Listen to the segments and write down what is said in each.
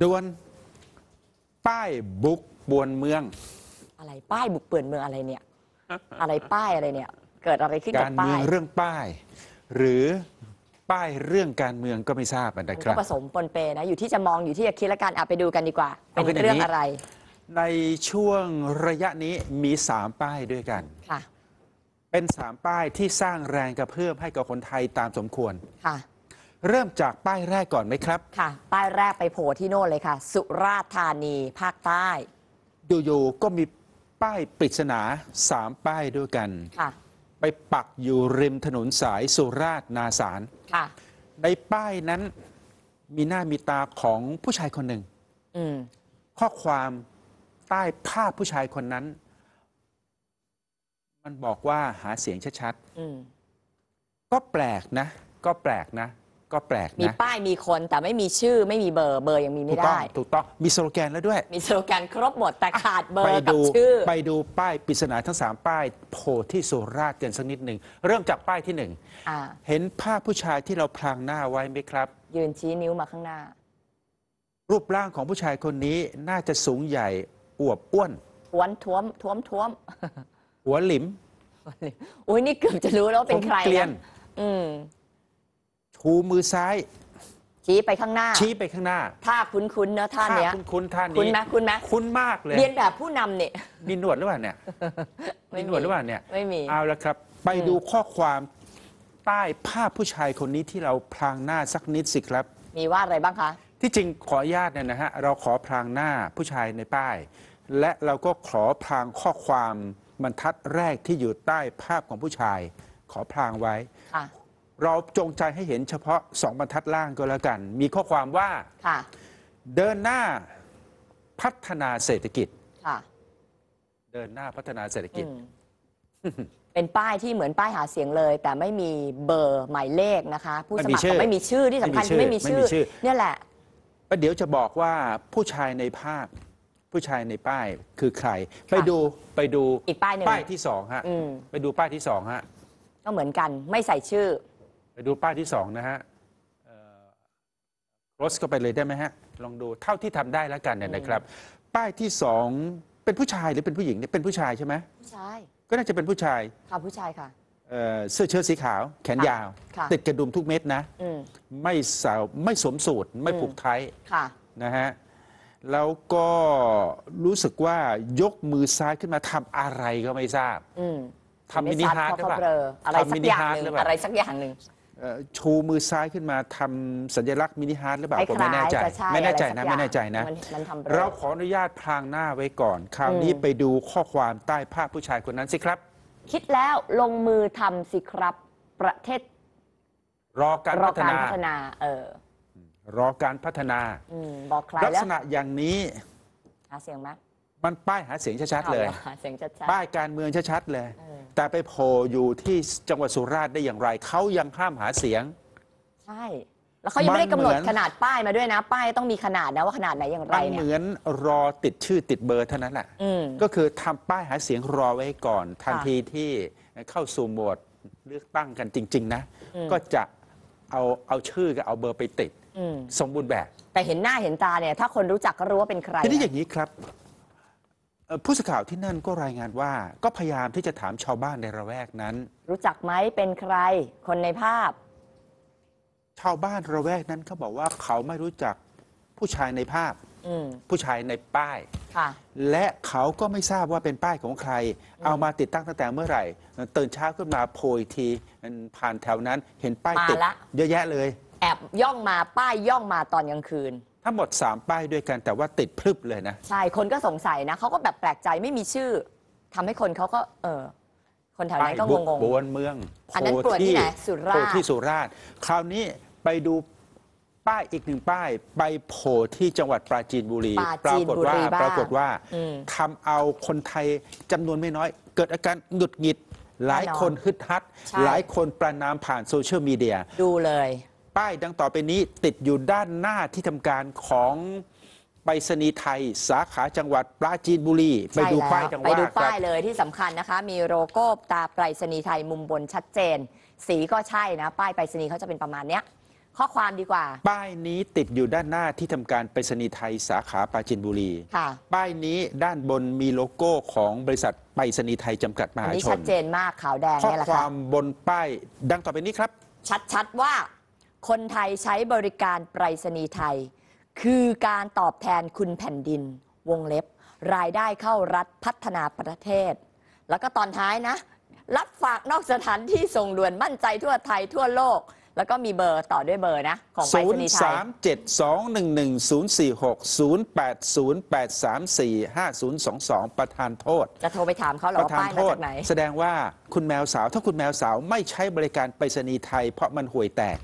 ดวนป้ายบุก่วนเมือง อะไรป้ายบุกเป่วนเมืองอะไรเนี่ย อะไรป้ายอะไรเนี่ย เกิดอะไรขึ้นกัการเมืองเรื่องป้าย หรือป้ายเรื่องการเมืองก็ไม่ทราบนะครับผสมปนเปนะอยู่ที่จะมองอยู่ที่จะคิดละกันอาไปดูกันดีกว่าเป็นเาเป็นนเรื่องอะไร ในช่วงระยะนี้มีสามป้ายด้วยกันค่ะเป็นสามป้ายที่สร้างแรงกระเพื่อมให้กับคนไทยตามสมควรค่ะเริ่มจากป้ายแรกก่อนไหมครับ ค่ะ ป้ายแรกไปโผล่ที่โน่นเลยค่ะ สุราษฎร์ธานี ภาคใต้ อยู่ๆก็มีป้ายปริศนาสามป้ายด้วยกัน ค่ะ ไปปักอยู่ริมถนนสายสุราษฎร์นาสารค่ะ ในป้ายนั้น มีหน้ามีตาของผู้ชายคนหนึ่ง ข้อความใต้ภาพผู้ชายคนนั้น มันบอกว่าหาเสียงชัดๆก็แปลกนะ ก็แปลกนะก็แปลกมีป้ายมีคนแต่ไม่มีชื่อไม่มีเบอร์เบอร์ยังมีไม่ได้ถูกต้องมีสโลแกนแล้วด้วย มีสโลแกนครบหมดแต่ขาดเบอร์กับชื่อ ไปดูป้ายปริศนาทั้ง 3ป้ายโผล่ที่สุราษฎร์กันสักนิดหนึ่งเริ่มจากป้ายที่หนึ่งเห็นภาพผู้ชายที่เราพลางหน้าไว้ไหมครับยืนชี้นิ้วมาข้างหน้า รูปร่างของผู้ชายคนนี้น่าจะสูงใหญ่อวบอ้วนห้วนท้วมท้วมท้วม หัวหลิมอุ้ยนี่เกือบจะรู้แล้วเป็นใครผมเกลียนอืมชูมือซ้ายชี้ไปข้างหน้า ชี้ไปข้างหน้าท่าคุ้นๆเนาะท่าเนี้ยคุ้นๆท่านี้คุ้นไหมคุ้นไหมคุ้นมากเลยเรียนแบบผู้นำเนี่ยมีหนวดหรือเปล่าเนี่ยมีหนวดหรือเปล่าเนี่ยไม่มีเอาละครับไปดูข้อความใต้ภาพผู้ชายคนนี้ที่เราพรางหน้าสักนิดสิครับ มีว่าอะไรบ้างคะ ที่จริงขออนุญาตเนี่ยนะฮะเราขอพรางหน้าผู้ชายในป้าย และเราก็ขอพรางข้อความบรรทัดแรกที่อยู่ใต้ภาพของผู้ชาย ขอพรางไว้ค่ะเราจงใจให้เห็นเฉพาะสองบรรทัดล่างก็แล้วกัน มีข้อความว่าเดินหน้าพัฒนาเศรษฐกิจเดินหน้าพัฒนาเศรษฐกิจเป็นป้ายที่เหมือนป้ายหาเสียงเลย แต่ไม่มีเบอร์หมายเลขนะคะผู้สมัครไม่มีชื่อที่สำคัญคือไม่มีชื่ออเนี่ยแหละแล้เดี๋ยวจะบอกว่าผู้ชายในภาพ ผู้ชายในป้ายคือใครไปดูไปดูอีกป้ายหนึ่งที่สองฮะไปดูป้ายที่สองฮะก็เหมือนกันไม่ใส่ชื่อไปดูป้ายที่สองนะฮะรถก็ไปเลยได้ไหมฮะ ลองดู เท่าที่ทำได้แล้วกันเนี่ยนะครับ ป้ายที่สองเป็นผู้ชายหรือเป็นผู้หญิงเนี่ย เป็นผู้ชายใช่ไหมผู้ชาย ก็น่าจะเป็นผู้ชายค่ะผู้ชายค่ะ เสื้อเชิ้ตสีขาว แขนยาวติดกระดุมทุกเม็ดนะไม่สาวไม่สวมสูตรไม่ผูกไทยนะฮะ แล้วก็รู้สึกว่ายกมือซ้ายขึ้นมาทำอะไรก็ไม่ทราบทำมินิฮาร์ดหรือเปล่าอะไรสักอย่างหนึ่งอะไรสักอย่างหนึ่งชูมือซ้ายขึ้นมาทำสัญลักษณ์มินิฮาร์ดหรือเปล่าผมไม่แน่ใจ ไม่แน่ใจนะไม่แน่ใจนะ เราขออนุญาตพรางหน้าไว้ก่อน คราวนี้ไปดูข้อความใต้ภาพผู้ชายคนนั้นสิครับ คิดแล้วลงมือทำสิครับ ประเทศ รอการพัฒารนาพัฒนาเออ รอการพัฒนาบอกใครลักลษณะอย่างนี้หาเสียงไหมมันป้ายหาเสียงชัดๆเลยป้ายการเมืองชัดๆเลย แต่ไปโผล่อยู่ที่จังหวัดสุราษฎร์ได้อย่างไรเขายังห้ามหาเสียง ใช่แล้วเขายังไม่ได้กำหนดขนาดป้ายมาด้วยนะ ป้ายต้องมีขนาดนะว่าขนาดไหนอย่างไรเนี่เหมือนรอติดชื่อติดเบอร์เท่านั้นแหละก็คือทำป้ายหาเสียงรอไว้ก่อน ทันทีที่เข้าสู่โหมวดเลือกตั้งกันจริง ๆ นะ ก็จะเอาเอาชื่อกับเอาเบอร์ไปติดสมบูรณ์แบบ แต่เห็นหน้าเห็นตาเนี่ย ถ้าคนรู้จักก็รู้ว่าเป็นใครทีนี้อย่างนี้ครับผู้สื่อข่าวที่นั่นก็รายงานว่า ก็พยายามที่จะถามชาวบ้านในระแวกนั้น รู้จักไหมเป็นใครคนในภาพ ชาวบ้านระแวกนั้นเขาบอกว่าเขาไม่รู้จักผู้ชายในภาพผู้ชายในป้ายและเขาก็ไม่ทราบว่าเป็นป้ายของใคร เอามาติดตั้งตั้งแต่เมื่อไหร่ตื่นเช้าขึ้นมาโพยทีผ่านแถวนั้นเห็นป้ายติดละเยอะแยะเลย แอบย่องมาป้ายย่องมาตอนกลางคืนทั้งหมด 3 ป้ายด้วยกัน แต่ว่าติดพลึบเลยนะ ใช่ คนก็สงสัยนะ เขาก็แบบแปลกใจไม่มีชื่อทำให้คนเขาก็เออคนแถวนั้นก็งงบวนเมืองอันนั้นรวที่ไหนสุราษฎร์โผล่ที่ สุราษฎร์คราวนี้ไปดูป้ายอีกหนึ่งป้าย ไปโผล่ที่จังหวัดปราจีนบุรีปรากฏว่าปรากฏว่าทำทำเอาคนไทยจำนวนไม่น้อย เกิดอาการหงุดหงิด หลายคนฮึดฮัดหลายคนประนามผ่านโซเชียลมีเดียดูเลยป้ายดังต่อไปนี้ติดอยู่ด้านหน้าที่ทำการของไปรษณีย์ไทย สาขาจังหวัดปราจีนบุรีไปดูป้ายจัหวัดไปดูป้ายเลยที่สำคัญนะคะ มีโลโก้ตาไปรษณีย์ไทยมุมบนชัดเจน สีก็ใช่นะ ป้ายไปรษณีย์เขาจะเป็นประมาณเนี้ย ข้อความดีกว่า ป้ายนี้ติดอยู่ด้านหน้าที่ทำการไปรษณีย์ไทย สาขาปราจีนบุรีค่ะป้ายนี้ด้านบนมีโลโก้ของบริษัทไปรษณีย์ไทยจำกัดมหาชนี่ชัดเจนมากขาวแดงข้อนี่แหละค่ะวามบนป้ายดังต่อไปนี้ครับ ชัดๆว่าคนไทยใช้บริการไปรษณีย์ไทย คือการตอบแทนคุณแผ่นดินวงเล็บรายได้เข้ารัฐพัฒนาประเทศ แล้วก็ตอนท้ายนะ รับฝากนอกสถานที่ส่งด่วนมั่นใจทั่วไทยทั่วโลกแล้วก็มีเบอร์ต่อด้วยเบอร์นะของไปรษนณีย์ไทย0372110460808345022 ประธานโทษ จะโทรไปถามเขาหรอประธาน้ายโทษไหน แสดงว่าคุณแมวสาว ถ้าคุณแมวสาวไม่ใช้บริการไปรษณีย์ไทยเพราะมันห่วยแตก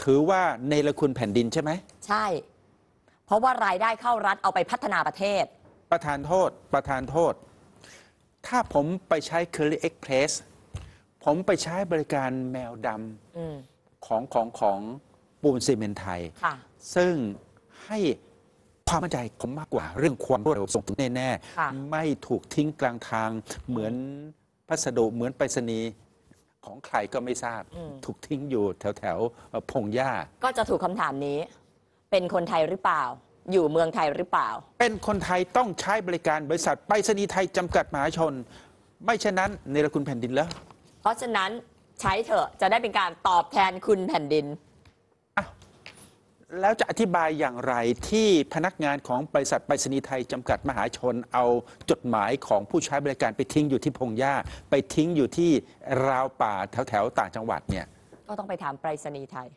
ถือว่าเนรคุณแผ่นดินใช่ไหม ใช่ เพราะว่ารายได้เข้ารัฐเอาไปพัฒนาประเทศ ประธานโทษประธานโทษ ถ้าผมไปใช้ Curly Express ผมไปใช้บริการแมวดำของของ ของปูนซีเมนไทยซึ่งให้ ความมั่นใจผมมากกว่าเรื่องความรวดเร็วส่งถึงแน่น่ๆ ไม่ถูกทิ้งกลางทางเหมือนพัสดุเหมือนไปรษณีย์ของใครก็ไม่ทราบ ถูกทิ้งอยู่แถวแถวพงหญ้าก็จะถูกคำถามนี้ เป็นคนไทยหรือเปล่า อยู่เมืองไทยหรือเปล่า เป็นคนไทยต้องใช้บริการบริษัทไปรษณีย์ไทยจำกัดมหาชน ไม่เช่นนั้นเนรคุณแผ่นดินแล้ว เพราะฉะนั้นใช้เถอะจะได้เป็นการตอบแทนคุณแผ่นดิน แล้วจะอธิบายอย่างไรที่พนักงานของบริษัทไปรษณีย์ไทย จำกัดมหาชนเอาจดหมายของผู้ใช้บริการไปทิ้งอยู่ที่พงหญ้า ไปทิ้งอยู่ที่ราวป่าแถวแถวๆต่างจังหวัดเนี่ย ก็ต้องไปถามไปรษณีย์ไทย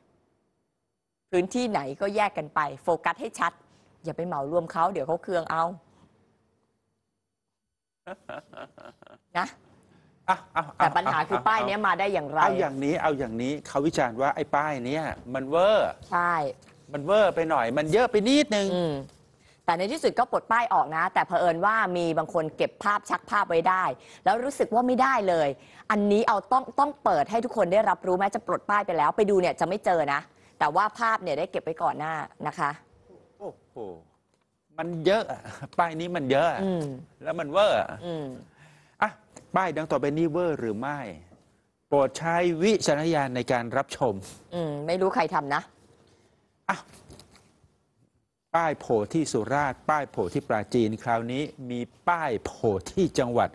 พื้นที่ไหนก็แยกกันไป โฟกัสให้ชัด อย่าไปเหมารวมเขาเดี๋ยวเขาเคืองเอา นะแต่ปัญหาคือป้ายนี้มาได้อย่างไร เอาอย่างนี้เอาอย่างนี้เขาวิจารณ์ว่าไอ้ป้ายเนี้ยมันเวอร์ใช่ มันเวอร์ไปหน่อย มันเยอะไปนิดนึงแต่ในที่สุดก็ปลดป้ายออกนะ แต่เผอิญว่ามีบางคนเก็บภาพชักภาพไว้ได้ แล้วรู้สึกว่าไม่ได้เลย อันนี้เอาต้องต้องเปิดให้ทุกคนได้รับรู้แม้จะปลดป้ายไปแล้วไปดูเนี่ยจะไม่เจอนะ แต่ว่าภาพเนี่ยได้เก็บไว้ก่อนหน้านะคะ โอ้โหมันเยอะป้ายนี้มันเยอะอแล้วมันเวอร์อป้ายดังต่อไปนี้เวอร์หรือไม่ โปรดใช้วิจารณญาณในการรับชมอืมไม่รู้ใครทำนะอ่ะ ป้ายโผล่ที่สุราษฎร์ป้ายโผล่ที่ปราจีนคราวนี้มีป้ายโผล่ที่จังหวัด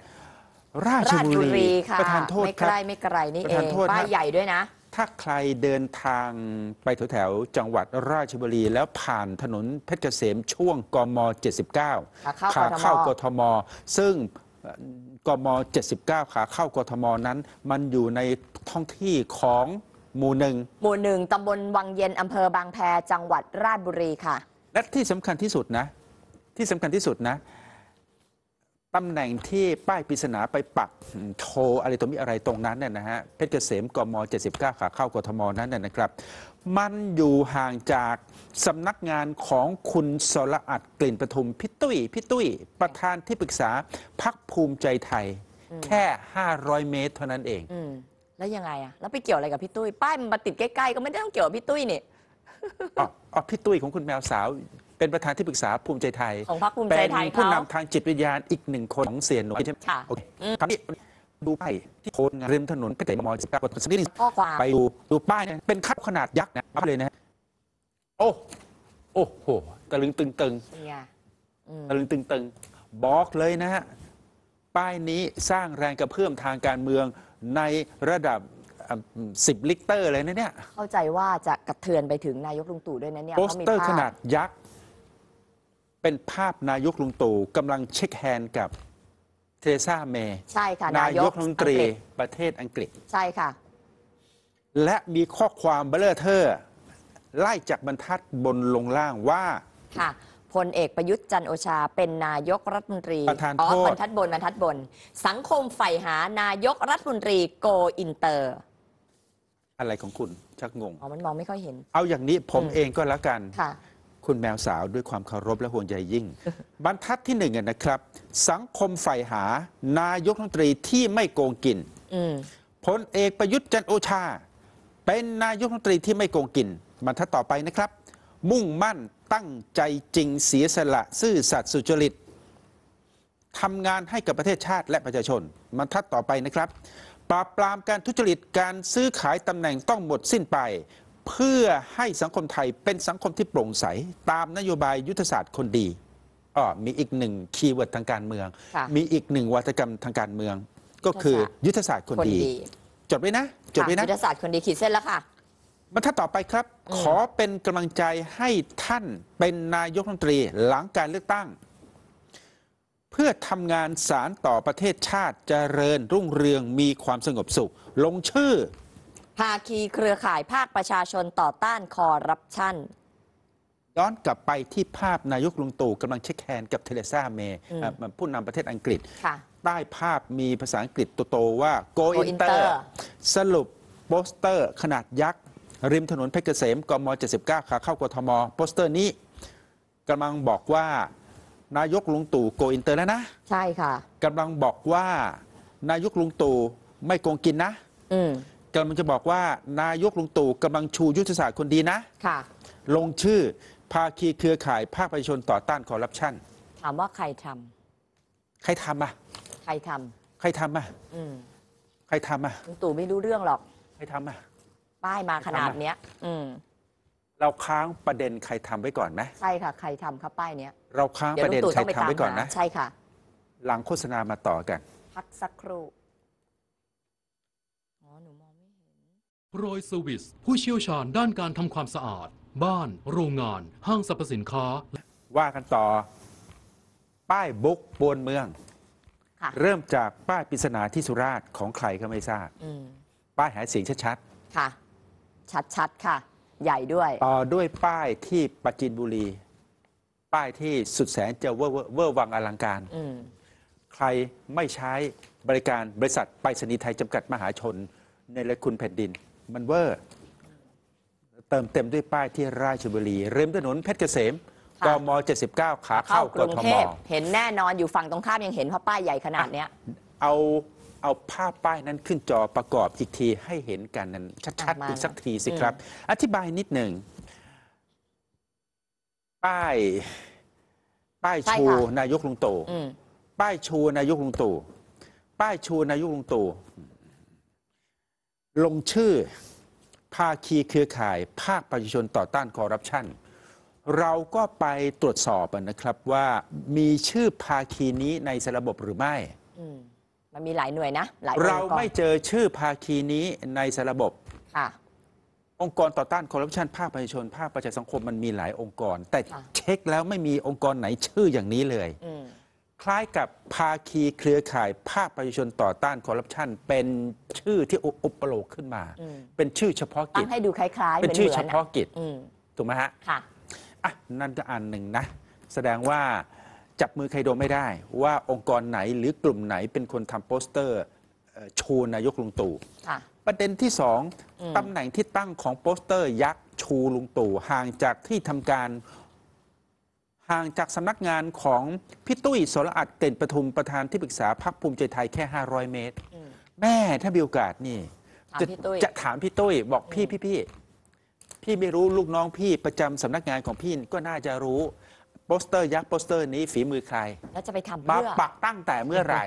ราชบุรีค่ะประธานโทษไม่ไใกล้ไม่ไกลนี่เองป้ายบใหญ่ด้วยนะ ถ้าใครเดินทางไปแถวจังหวัดราชบุรีแล้วผ่านถนนเพชรเกษมช่วงกม79เ้าขาเข้ากทม ซึ่งกม 79ขาเข้ากทมนั้น มันอยู่ในท้องที่ของหมู่หนึ่ง หมู่หนึ่งตำบลวังเย็นอำเภอบางแพจังหวัดราชบุรีค่ะ และที่สำคัญที่สุดนะ ที่สำคัญที่สุดนะตำแหน่งที่ป้ายปริศนาไปปักโทรอะไรตัวมีอะไรตรงนั้นเนี่ยนะฮะเพชรเกษมกม79ขาเข้ากทมนั้นน่ยนะครับ มันอยู่ห่างจากสำนักงานของคุณสรอัดกลิ่นปทุมพิตุ้ย พิตุ้ย ประธานที่ปรึกษาพักภูมิใจไทย แค่ 500 เมตรเท่านั้นเองแล้วยังไงอะแล้วไปเกี่ยวอะไรกับพี่ตุ้ย ป้ายมันมาติดใกล้ๆ ก็ไม่ได้ต้องเกี่ยวกับพี่ตุ้ยนี่อ๋อพี่ตุ้ยของคุณแมวสาวเป็นประธานที่ปรึกษาภูมิใจไทย ของพรรคภูมิใจไทยเป็นผู้เนำทางจิตวิญญาณอีกหนึ่งคนของเสียหนุ่ยใช่ไหมคโอเคคนี้ ดูไปายที่โคนงริมถนนก็แต่มอสิบเกัากดสนิทวาไปดูดูป้ายนะเป็นคับขนาดยักษ์นะเับเลยนะโอ้โอ้โห ตะลึงตึงตึงตะลึงตึงตึงบอกเลยนะฮะ ป้ายนี้สร้างแรงกระเพื่อมทางการเมืองในระดับสิบลิตรเลยนะเนี่ย เข้าใจว่าจะกระเทือนไปถึงนายกลุงตู่ด้วยนะเนี่ยโปสเตอร์ขนาดยักษ์เป็นภาพนายกลุงตู่กำลังเช็คแฮนด์กับเทเรซาเมย์ใช่ค่ะ นายกรัฐมนตรีประเทศอังกฤษใช่ค่ะ และมีข้อความเบลเลอร์เธอไล่จากบรรทัดบนลงล่างว่า ค่ะพลเอกประยุทธ์จันโอชาเป็นนายกรัฐมนตรีประธานอทบรรทัดบนบรรทัดบน สังคมใฝ่หานายกรัฐมนตรีโกอินเตอร์ อะไรของคุณชักงงอ๋อมันมองไม่ค่อยเห็น เอาอย่างนี้ผมเองก็แล้วกันค่ะคุณแมวสาวด้วยความเคารพและห่วงใยยิ่ง บรรทัดที่หนึ่งนะครับ สังคมใฝ่หานายกรัฐมนตรีที่ไม่โกงกินพลเอกประยุทธ์จันโอชาเป็นนายกรัฐมนตรีที่ไม่โกงกินบรรทัดต่อไปนะครับ มุ่งมั่นตั้งใจจริงเสียสละซื่อสัตย์สุจริตทำงานให้กับประเทศชาติและประชาชนบรรทัดต่อไปนะครับ ปราบปรามการทุจริตการซื้อขายตำแหน่งต้องหมดสิ้นไปเพื่อให้สังคมไทยเป็นสังคมที่โปร่งใสตามนโยบายยุทธศาสตร์คนดีออมีอีกหนึ่งคีย์เวิร์ดทางการเมือง มีอีกหนึ่งวัฒกรรมทางการเมือง ก็คือยุทธศาสตร์คนดี จดไว้นะ จดไว้นะ ยุทธศาสตร์คนดีขีดเส้นแล้วค่ะมาถ้าต่อไปครับ ขอเป็นกำลังใจให้ท่านเป็นนายกรัฐมนตรีหลังการเลือกตั้ง เพื่อทำงานสารต่อประเทศชาติเจริญรุ่งเรืองมีความสงบสุข ลงชื่อภาคี เครือข่ายภาคประชาชนต่อต้านคอร์รัปชันย้อนกลับไปที่ภาพนายกลุงตู่กำลังเช็คแฮนด์กับเทเลซ่าเมย์ผู้นำประเทศอังกฤษใต้ภาพมีภาษาอังกฤษโตๆว่า go inter สรุปโปสเตอร์ขนาดยักษ์ ริมถนนเพชรเกษมกม79ขาเข้ากทม โปสเตอร์นี้กำลังบอกว่า นายกลุงตู่โกอินเตอร์แล้วนะใช่ค่ะกำลังบอกว่านายกลุงตู่ไม่โกงกินนะกำลังจะบอกว่านายกลุงตู่กำลังชูยุทธศาสตร์คนดีนะค่ะ ลงชื่อภาคีเครือข่ายภาคประชาชนต่อต้านคอร์รัปชันถามว่าใครทำใครทำอ่ะใครทำใครทำอ่ะใครทำอ่ะลุงตู่ไม่รู้เรื่องหรอก ใครทำอ่ะป้ายมาขนาดเนี้ย อืมเราค้างประเด็นใครทำไว้ก่อนไหมใช่ค่ะ ใครทำครับป้ายเนี้ยเราค้างประเด็นใครทำาไว้ก่อนนะใช่ค่ะหลังโฆษณามาต่อกันพักสักครู่โรยสวิสผู้เชี่ยวชาญด้านการทำความสะอาดบ้านโรงงาน ห้างสรรพสินค้า ว่ากันต่อ ป้ายบุกบนเมือง เริ่มจากป้ายปริศนาที่สุราษฎร์ของใครก็ไม่ทราบป้ายหาเสียงชัดค่ะ ชัดๆ ค่ะ ใหญ่ด้วยต่อด้วยป้ายที่ปราจินบุรี ป้ายที่สุดแสนจะเวอร์วอเวอร์วังอลังการ ใครไม่ใช้บริการบริษัทไปรษณีย์ไทยจำกัดมหาชนในเลคุณแผ่นดินมันเวอร์เติมเต็มด้วยป้ายที่ราชบุรีริมถนนเพชรเกษมกม79ขาเข้ากรุงเทพเห็นแน่นอนอยู่ฝั่งตรงข้าม ยังเห็นเพราะป้ายใหญ่ขนาดเนี้ยเอา เอาภาพป้ายนั้นขึ้นจอประกอบอีกที ให้เห็นกันนั้นชัดๆอีกสักทีสิครับ อธิบายนิดหนึ่ง ป้ายป้ายชูนายกลุงตู่ป้ายชูนายกลุงตู่ป้ายชูนายกลุงตู่ลงชื่อภาคีเครือข่าย ภาคประชาชนต่อต้านคอร์รัปชันเราก็ไปตรวจสอบนะครับว่ามีชื่อภาคีนี้ในระบบหรือไม่ มันมีหลายหน่วยนะหลายเราไม่เจอชื่อภาคีนี้ในระบบ องค์กรต่อต้านคอร์รัปชัน ภาคประชาชน ภาคประชาสังคมมันมีหลายองค์กร แต่เช็คแล้วไม่มีองค์กรไหนชื่ออย่างนี้เลยคล้ายกับภาคีเครือข่าย ภาคประชาชนต่อต้านคอร์รัปชันเป็นชื่อที่อุปโลกขึ้นมา เป็นชื่อเฉพาะกิจให้ดูคล้ายๆ เป็นชื่อเฉพาะกิจถูกไหมฮะค่ะอ่ะนั่นก็อันหนึ่งนะ แสดงว่าจับมือใครโดนไม่ได้ ว่าองค์กรไหนหรือกลุ่มไหนเป็นคนทำโปสเตอร์ ชูนายกลุงตู่ประเด็นที่สองตำแหน่งที่ตั้งของโปสเตอร์ ยักษ์ชูลุงตู่ห่างจากที่ทำการห่างจากสำนักงานของพี่ตุ้ยสรอัดเก่นประทุมประธานที่ปรึกษาพรรคภูมิใจไทยแค่ 500 เมตร แม่ถ้ามีโอกาสนี่ จะจะถามพี่ตุ้ยบอกพี่พี่พี่พี่ไม่รู้ลูกน้องพี่ประจำสำนักงานของพี่ก็น่าจะรู้ โปสเตอร์ยักษ์โปสเตอร์นี้ฝีมือใคร แล้วจะไปทำเพื่อปักตั้งแต่เมื่อไหร่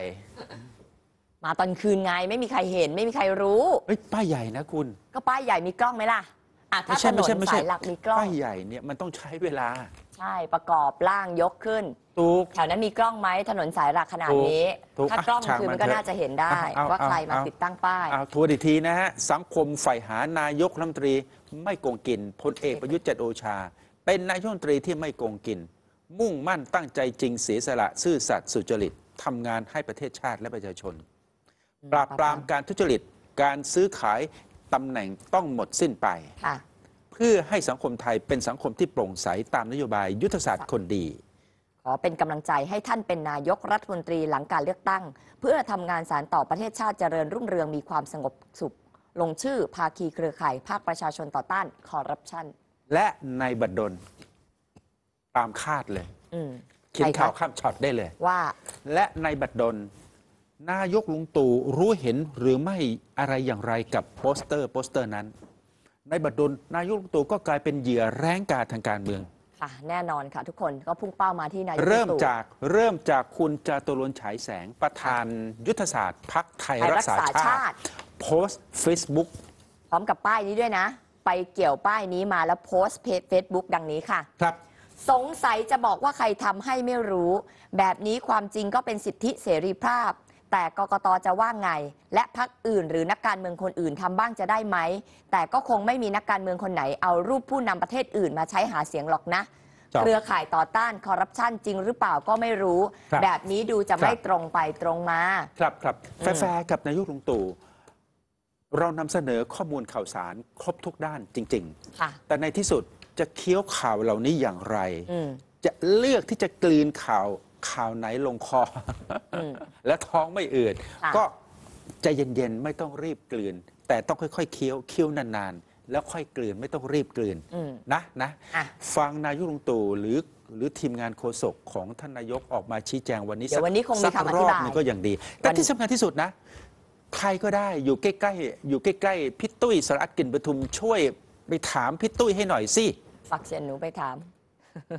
มาตอนคืนไงไม่มีใครเห็นไม่มีใครรู้เป้ายใหญ่นะคุณ ก็ป้ายใหญ่มีกล้องไหมล่ะม่ะถ้าถนนสายหลักมีกล้องป้ายใหญ่เนี่ยมันต้องใช้เวลาใช่ประกอบล่างยกขึ้นถูกแถวนั้นมีกล้องไหมถนนสายหลักขนาดนี้ถ้ากล้องคือมันก็น่าจะเห็นได้ ว่าใครมาติดตั้งป้ายทัวรวนอีกทีนะฮะ สังคมใฝ่หานายกรัฐมนตรี ไม่โกงกินพลเอกประยุทธ์จันทร์โอชา เป็นนายกรัฐมนตรีที่ไม่โกงกิน มุ่งมั่นตั้งใจจริงเสียสละซื่อสัตย์สุจริตทำงานให้ประเทศชาติและประชาชน ปราบปรามการทุจริตการซื้อขายตำแหน่งต้องหมดสิ้นไปค่ะเพื่อให้สังคมไทยเป็นสังคมที่โปร่งใสตามนโยบายยุทธศาสตร์คนดี ขอเป็นกำลังใจให้ท่านเป็นนายกรัฐมนตรีหลังการเลือกตั้ง เพื่อทำงานสารต่อประเทศชาติเจริญรุ่งเรืองมีความสงบสุขลงชื่อ ภาคีเครือข่ายภาคประชาชนต่อต้านคอร์รัปชัน และในบัรดล ตามคาดเลยอืเขียนข่าวข้ามช็อตได้เลยว่า และในบัรดลนายกลุงตู่รู้เห็นหรือไม่อะไรอย่างไรกับโปสเตอร์โปสเตอร์นั้นในบัดดลนายกุตู่ก็กลายเป็นเหยื่อแรงกาทางการเมือง ค่ะ แน่นอนค่ะทุกคนก็พุ่งเป้ามาที่นายกุตู่เริ่มจากเริ่มจากคุณจตุรนฉายแสงประธานยุทธศาสตร์พักไทยไทยรักษาาชาชาติโพสต์ Facebook พร้อมกับป้ายนี้ด้วยนะ ไปเกี่ยวป้ายนี้มาแล้วโพสต์เพจเฟซบุ๊กดังนี้ค่ะครับ สงสัยจะบอกว่าใครทำให้ไม่รู้ แบบนี้ความจริงก็เป็นสิทธิเสรีภาพแต่กกตจะว่าไง และพักอื่น หรือนักการเมืองคนอื่นทำบ้างจะได้ไหม แต่ก็คงไม่มีนักการเมืองคนไหน เอารูปผู้นำประเทศอื่นมาใช้หาเสียงหรอกนะ เครือข่ายต่อต้านคอร์รัปชันจริงหรือเปล่าก็ไม่รู้ แบบนี้ดูจะไม่ตรงไปตรงมา ครับครับแฟร์กับนายกลุงตู่เรานำเสนอข้อมูลข่าวสาร ครบทุกด้านจริงๆแต่ในที่สุดจะเคี้ยวข่าวเหล่านี้อย่างไรจะเลือกที่จะกลืนข่าวข่าวไหนลงคอและท้องไม่อืด ก็ ใจเย็น ๆ ไม่ต้องรีบกลืน แต่ต้องค่อยๆ เคี้ยวเคี้ยวนานๆแล้วค่อยกลืน ไม่ต้องรีบกลืนนะนะะฟังนายกรุงตู่หรือ หรือทีมงานโฆษกของท่านนายกออกมาชี้แจงวันนี้วสักวันนี้คงมีคำอรธิบายนี่ก็อย่างดีแต่ที่สำคัญที่สุดนะใครก็ได้อยู่ใกล้ๆอยู่ใกล้ๆพี่ตุ้ยสรัตกลินปทุมช่วยไปถามพี่ตุ้ยให้หน่อยสิฝากเสียงหนูไปถาม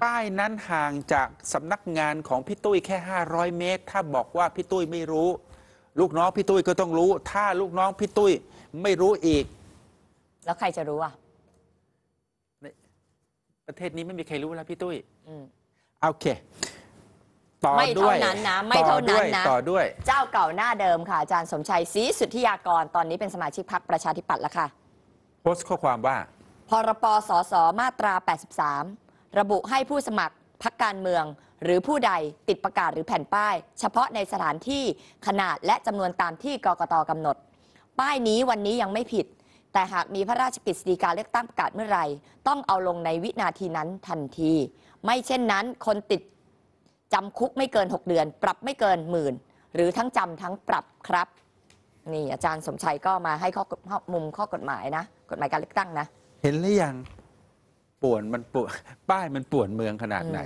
ป้ายนั้นห่างจากสำนักงานของพี่ตุ้ยแค่ 500 เมตร ถ้าบอกว่าพี่ตุ้ยไม่รู้ ลูกน้องพี่ตุ้ยก็ต้องรู้ ถ้าลูกน้องพี่ตุ้ยไม่รู้อีก แล้วใครจะรู้อ่ะประเทศนี้ไม่มีใครรู้แล้วพี่ตุ้ย อืมโอเค ต่อไม่ด้วเท่ายนั้นนะ ไม่เท่านั้นนะต่อด้วย เจ้าเก่าหน้าเดิมค่ะอาจารย์สมชัยศรีสุทธิยากรตอนนี้เป็นสมาชิกพรรคประชาธิปัตย์แล้วค่ะโพสต์ข้อความว่าพรปสสมาตรา83ระบุให้ผู้สมัครพักการเมือง หรือผู้ใดติดประกาศหรือแผ่นป้าย เฉพาะในสถานที่ขนาดและจำนวนตามที่กกตกำหนด ป้ายนี้วันนี้ยังไม่ผิด แต่หากมีพระราชกฤษฎีกาเลือกตั้งประกาศเมื่อไหร่ต้องเอาลงในวินาทีนั้นทันที ไม่เช่นนั้นคนติด จำคุกไม่เกิน 6 เดือน ปรับไม่เกินหมื่นหรือทั้งจำทั้งปรับครับ นี่อาจารย์สมชัยก็มาให้ข้อมุมข้อกฎหมายนะ กฎหมายการเลือกตั้งนะ เห็นหรือยังป่วนมันป่วนป้ายมันป่วนเมืองขนาดไหน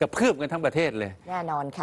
กระเพื่อมกันทั้งประเทศเลย แน่นอนค่ะ